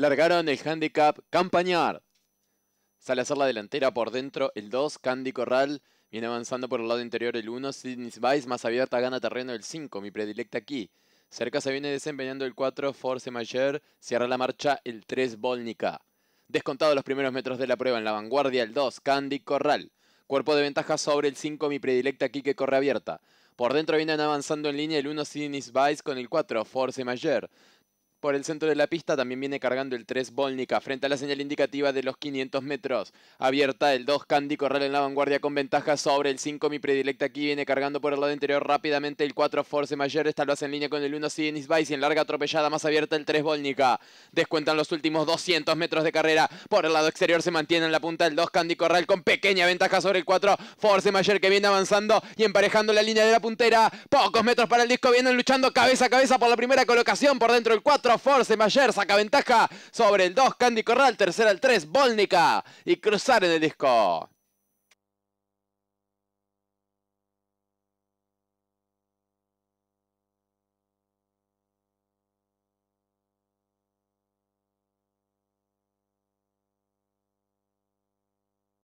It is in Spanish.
Largaron el handicap Campañar. Sale a hacer la delantera por dentro el 2, Candy Corral. Viene avanzando por el lado interior el 1, Sidney Vice. Más abierta gana terreno el 5, mi predilecta aquí. Cerca se viene desempeñando el 4, Force Mayer. Cierra la marcha el 3, Volnica. Descontado los primeros metros de la prueba en la vanguardia el 2, Candy Corral. Cuerpo de ventaja sobre el 5, mi predilecta aquí que corre abierta. Por dentro vienen avanzando en línea el 1 Sidney Vice con el 4, Force Mayer. Por el centro de la pista también viene cargando el 3 Bolnica frente a la señal indicativa de los 500 metros. Abierta el 2 Candy Corral en la vanguardia con ventaja sobre el 5. Mi predilecta aquí viene cargando por el lado interior rápidamente el 4 Force Mayor. Esta lo hace en línea con el 1 Sidney Vice y en larga atropellada más abierta el 3 Bolnica. Descuentan los últimos 200 metros de carrera. Por el lado exterior se mantiene en la punta el 2 Candy Corral con pequeña ventaja sobre el 4 Force Mayor que viene avanzando y emparejando la línea de la puntera. Pocos metros para el disco. Vienen luchando cabeza a cabeza por la primera colocación por dentro el 4. Force Mayer saca ventaja sobre el 2 Candy Corral, tercera al 3 Volnica y cruzar en el disco.